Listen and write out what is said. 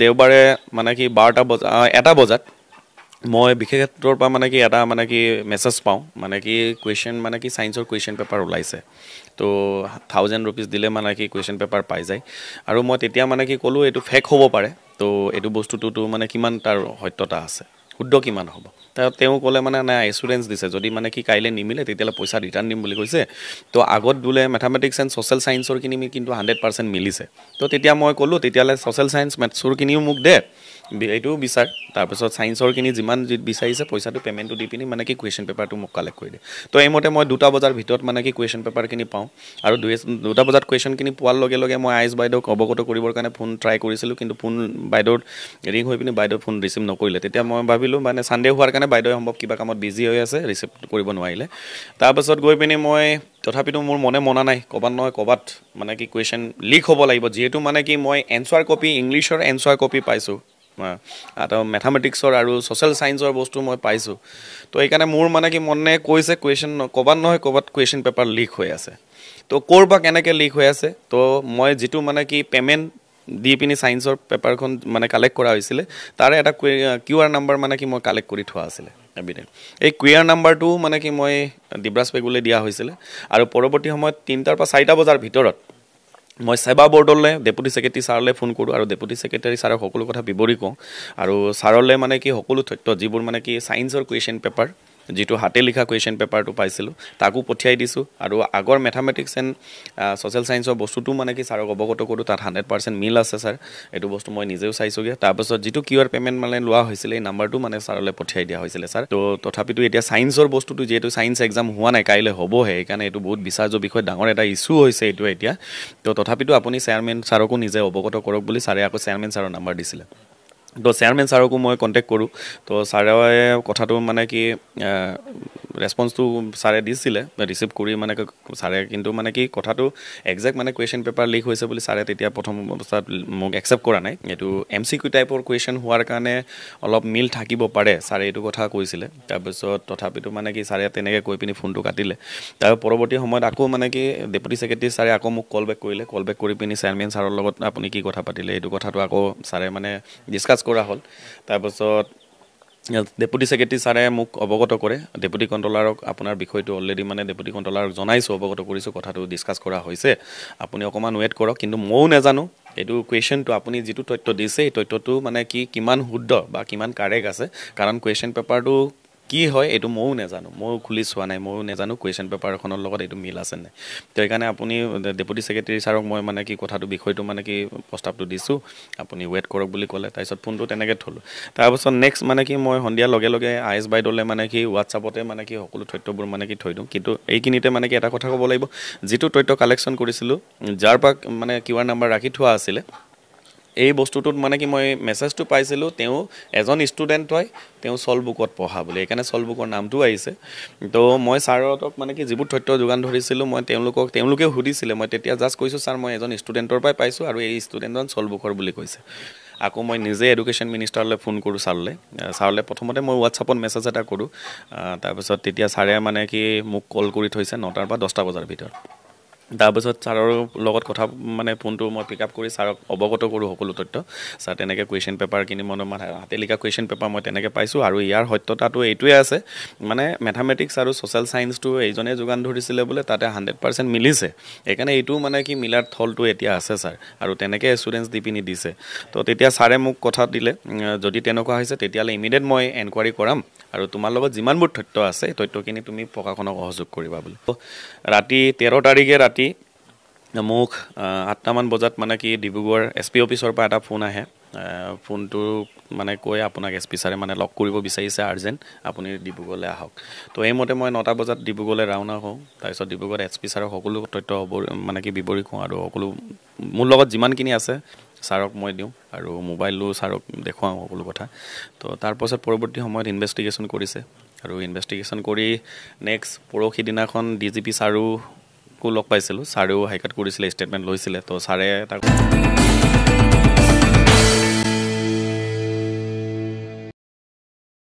দেওবাৰে মানে কি বাৰটা বজা এটা বজাত মই বিশেষত্বৰ পৰা মানে কি এটা মানে কি মেছেজ পাওঁ মানে কি কুৱেশ্যন মানে কি চায়েন্সৰ কুৱেশ্যন পেপাৰ ওলাইছে তো থাউজেণ্ড ৰুপিজ দিলে মানে কি কুৱেশ্যন পেপাৰ পাই যায় আৰু মই তেতিয়া মানে কি ক'লোঁ এইটো ফেক হ'ব পাৰে তো এইটো বস্তুটোতো মানে কিমান তাৰ সত্যতা আছে শুদ্ধ কিমান হ'ব তেওঁ ক'লে মানে নাই এচুৰেঞ্চ দিছে যদি মানে কি কাইলৈ নিমিলে তেতিয়াহ'লে পইচা ৰিটাৰ্ণ দিম বুলি কৈছে তো আগত বোলে মেথামেটিক্স এণ্ড ছ'চিয়েল চায়েন্সৰখিনি কিন্তু হাণ্ড্ৰেড পাৰ্চেণ্ট মিলিছে তো তেতিয়া মই ক'লোঁ তেতিয়াহ'লে ছ'চিয়েল চায়েন্স মেথছৰখিনিও মোক দে এইটোও বিচাৰ তাৰপিছত চায়েন্সৰখিনি যিমান বিচাৰিছে পইচাটো পে'মেণ্টটো দি পিনি মানে কি কুৱেশ্যন পেপাৰটো মোক কালেক্ট কৰি দিয়ে তো এইমতে মই দুটা বজাৰ ভিতৰত মানে কি কুৱেশ্যন পেপাৰখিনি পাওঁ আৰু দুই দুটা বজাত কুৱেশ্যনখিনি পোৱাৰ লগে লগে মই আই এছ বাইদেউক অৱগত কৰিবৰ কাৰণে ফোন ট্ৰাই কৰিছিলোঁ কিন্তু ফোন বাইদেউৰ ৰিং হৈ পিনি বাইদেউ ফোন ৰিচিভ নকৰিলে তেতিয়া মই ভাবিলোঁ ভাবিলোঁ মানে চানডে' হোৱাৰ কাৰণে বাইদেউ সম্ভৱ কিবা কামত বিজি হৈ আছে ৰিচিভ কৰিব নোৱাৰিলে তাৰপাছত গৈ পিনি মই তথাপিতো মোৰ মনে মনা নাই ক'ৰবাত নহয় ক'ৰবাত মানে কি কুৱেশ্যন লিক হ'ব লাগিব যিহেতু মানে কি মই এনচাৰ কপি ইংলিছৰ এনচাৰ কপি পাইছোঁ আৰু মেথামেটিক্সৰ আৰু ছ'চিয়েল ছায়েন্সৰ বস্তু মই পাইছোঁ তো সেইকাৰণে মোৰ মানে কি মনে কৈছে কুৱেশ্যন ক'ৰবাত নহয় ক'ৰবাত কুৱেশ্যন পেপাৰ লিক হৈ আছে তো ক'ৰ পৰা কেনেকৈ লিক হৈ আছে তো মই যিটো মানে কি পে'মেণ্ট দি পিনি ছায়েন্সৰ পেপাৰখন মানে কালেক্ট কৰা হৈছিলে তাৰে এটা কিউ আৰ নাম্বাৰ মানে কি মই কালেক্ট কৰি থোৱা আছিলে এবিডেন এই কুইয়াৰ নাম্বাৰটোও মানে কি মই দিব্ৰাজ পেগুলৈ দিয়া হৈছিলে আৰু পৰৱৰ্তী সময়ত তিনিটাৰ পৰা চাৰিটা বজাৰ ভিতৰত মই সেৱা বৰ্ডলৈ ডেপুটি ছেক্ৰেটেৰী ছাৰলৈ ফোন কৰোঁ আৰু ডেপুটি ছেক্ৰেটেৰী ছাৰক সকলো কথা বিৱৰি কওঁ আৰু ছাৰলৈ মানে কি সকলো তথ্য যিবোৰ মানে কি ছায়েন্সৰ কুৱেশ্যন পেপাৰ যিটো হাতে লিখা কুৱেশ্যন পেপাৰটো পাইছিলোঁ তাকো পঠিয়াই দিছোঁ আৰু আগৰ মেথামেটিক্স এণ্ড ছ'চিয়েল ছায়েন্সৰ বস্তুটো মানে কি ছাৰক অৱগত কৰোঁ তাত হাণ্ড্ৰেড পাৰ্চেণ্ট মিল আছে ছাৰ এইটো বস্তু মই নিজেও চাইছোঁগৈ তাৰপাছত যিটো কিউ আৰ পে'মেণ্ট মানে লোৱা হৈছিলে এই নাম্বাৰটো মানে ছাৰলৈ পঠিয়াই দিয়া হৈছিলে ছাৰ তো তথাপিতো এতিয়া ছায়েন্সৰ বস্তুটো যিহেতু ছায়েন্স এক্সাম হোৱা নাই কাইলৈ হ'বহে সেইকাৰণে এইটো বহুত বিচাৰ্য বিষয়ে ডাঙৰ এটা ইছ্যু হৈছে এইটো এতিয়া ত' তথাপিতো আপুনি চেয়াৰমেন ছাৰকো নিজে অৱগত কৰক বুলি ছাৰে আকৌ চেয়াৰমেন ছাৰৰ নাম্বাৰ দিছিলে তো চেয়াৰমেন ছাৰকো মই কণ্টেক্ট কৰোঁ তো ছাৰে কথাটো মানে কি ৰেচপন্সটো ছাৰে দিছিলে ৰিচিভ কৰি মানে ছাৰে কিন্তু মানে কি কথাটো একজেক্ট মানে কুৱেশ্যন পেপাৰ লিক হৈছে বুলি ছাৰে তেতিয়া প্ৰথম অৱস্থাত মোক একচেপ্ট কৰা নাই এইটো এম চি কিউ টাইপৰ কুৱেশ্যন হোৱাৰ কাৰণে অলপ মিল থাকিব পাৰে ছাৰে এইটো কথা কৈছিলে তাৰপিছত তথাপিতো মানে কি ছাৰে তেনেকৈ কৈ পিনি ফোনটো কাটিলে তাৰ পৰৱৰ্তী সময়ত আকৌ মানে কি ডেপুটি ছেক্ৰেটেৰী ছাৰে আকৌ মোক কল বেক কৰিলে কল বেক কৰি পিনি চেয়াৰমেন ছাৰৰ লগত আপুনি কি কথা পাতিলে এইটো কথাটো আকৌ ছাৰে মানে ডিছকাছ কৰা হ'ল তাৰপাছত ডেপুটি ছেক্ৰেটেৰী ছাৰে মোক অৱগত কৰে ডেপুটি কণ্ট্ৰলাৰক আপোনাৰ বিষয়টো অলৰেডি মানে ডেপুটি কণ্ট্ৰলাৰক জনাইছোঁ অৱগত কৰিছোঁ কথাটো ডিছকাছ কৰা হৈছে আপুনি অকণমান ৱেইট কৰক কিন্তু ময়ো নাজানো এইটো কুৱেশ্যনটো আপুনি যিটো তথ্য দিছে সেই তথ্যটো মানে কি কিমান শুদ্ধ বা কিমান কাৰেক আছে কাৰণ কুৱেশ্যন পেপাৰটো কি হয় এইটো ময়ো নাজানো ময়ো খুলি চোৱা নাই ময়ো নাজানো কুৱেশ্যন পেপাৰখনৰ লগত এইটো মিল আছে নাই তো সেইকাৰণে আপুনি ডেপুটি ছেক্ৰেটেৰী ছাৰক মই মানে কি কথাটো বিষয়টো মানে কি প্ৰস্তাৱটো দিছোঁ আপুনি ৱেইট কৰক বুলি ক'লে তাৰপিছত ফোনটো তেনেকৈ থ'লোঁ তাৰপিছত নেক্সট মানে কি মই সন্ধিয়াৰ লগে লগে আই এছ বাইদেউলৈ মানে কি হোৱাটছআপতে মানে কি সকলো তথ্যবোৰ মানে কি থৈ দিওঁ কিন্তু এইখিনিতে মানে কি এটা কথা ক'ব লাগিব যিটো তথ্য কালেকশ্যন কৰিছিলোঁ যাৰ পৰা মানে কিউ আৰ নাম্বাৰ ৰাখি থোৱা আছিলে এই বস্তুটোত মানে কি মই মেছেজটো পাইছিলোঁ তেওঁ এজন ষ্টুডেণ্ট হয় তেওঁ চলবুকত পঢ়া বুলি সেইকাৰণে চলবুকৰ নামটো আহিছে তো মই ছাৰক মানে কি যিবোৰ তথ্য যোগান ধৰিছিলোঁ মই তেওঁলোকক তেওঁলোকেও সুধিছিলে মই তেতিয়া জাষ্ট কৈছোঁ ছাৰ মই এজন ষ্টুডেণ্টৰ পৰাই পাইছোঁ আৰু এই ষ্টুডেণ্টজন চলবুকৰ বুলি কৈছে আকৌ মই নিজে এডুকেশ্যন মিনিষ্টাৰলৈ ফোন কৰোঁ ছাৰলৈ ছাৰলৈ প্ৰথমতে মই হোৱাটছআপত মেছেজ এটা কৰোঁ তাৰপিছত তেতিয়া ছাৰে মানে কি মোক কল কৰি থৈছে নটাৰ পৰা দহটা বজাৰ ভিতৰত তাৰপিছত ছাৰৰ লগত কথা মানে ফোনটো মই পিক আপ কৰি ছাৰক অৱগত কৰোঁ সকলো তথ্য ছাৰ তেনেকৈ কুৱেশ্যন পেপাৰ কিনি মই মানে হাতে লিখা কুৱেশ্যন পেপাৰ মই তেনেকৈ পাইছোঁ আৰু ইয়াৰ সত্যতাটো এইটোৱে আছে মানে মেথামেটিক্স আৰু ছ'চিয়েল ছায়েন্সটো এইজনে যোগান ধৰিছিলে বোলে তাতে হাণ্ড্ৰেড পাৰ্চেণ্ট মিলিছে সেইকাৰণে এইটো মানে কি মিলাৰ থলটো এতিয়া আছে ছাৰ আৰু তেনেকৈ ষ্টুডেণ্টছ দি পিনি দিছে তো তেতিয়া ছাৰে মোক কথা দিলে যদি তেনেকুৱা হৈছে তেতিয়াহ'লে ইমিডিয়েট মই এনকুৱাৰী কৰাম আৰু তোমাৰ লগত যিমানবোৰ তথ্য আছে তথ্যখিনি তুমি প্ৰশাসনক সহযোগ কৰিবা বোলে ৰাতি তেৰ তাৰিখে ৰাতি মোক আঠটামান বজাত মানে কি ডিব্ৰুগড় এছ পি অফিচৰ পৰা এটা ফোন আহে ফোনটো মানে কৈ আপোনাক এছ পি ছাৰে মানে লগ কৰিব বিচাৰিছে আৰ্জেণ্ট আপুনি ডিব্ৰুগড়লৈ আহক তো এইমতে মই নটা বজাত ডিব্ৰুগড়লৈ ৰাওনা হওঁ তাৰপিছত ডিব্ৰুগড়ত এছ পি ছাৰক সকলো তথ্য মানে কি বিৱৰি কওঁ আৰু সকলো মোৰ লগত যিমানখিনি আছে ছাৰক মই দিওঁ আৰু মোবাইলো ছাৰক দেখুৱাওঁ সকলো কথা তো তাৰপাছত পৰৱৰ্তী সময়ত ইনভেষ্টিগেশ্যন কৰিছে আৰু ইনভেষ্টিগেশ্যন কৰি নেক্সট পৰহি দিনাখন ডি জি পি ছাৰো লগ পাইছিলোঁ ছাৰেও হাইকাত কৰিছিলে ষ্টেটমেণ্ট লৈছিলে তো ছাৰে এটা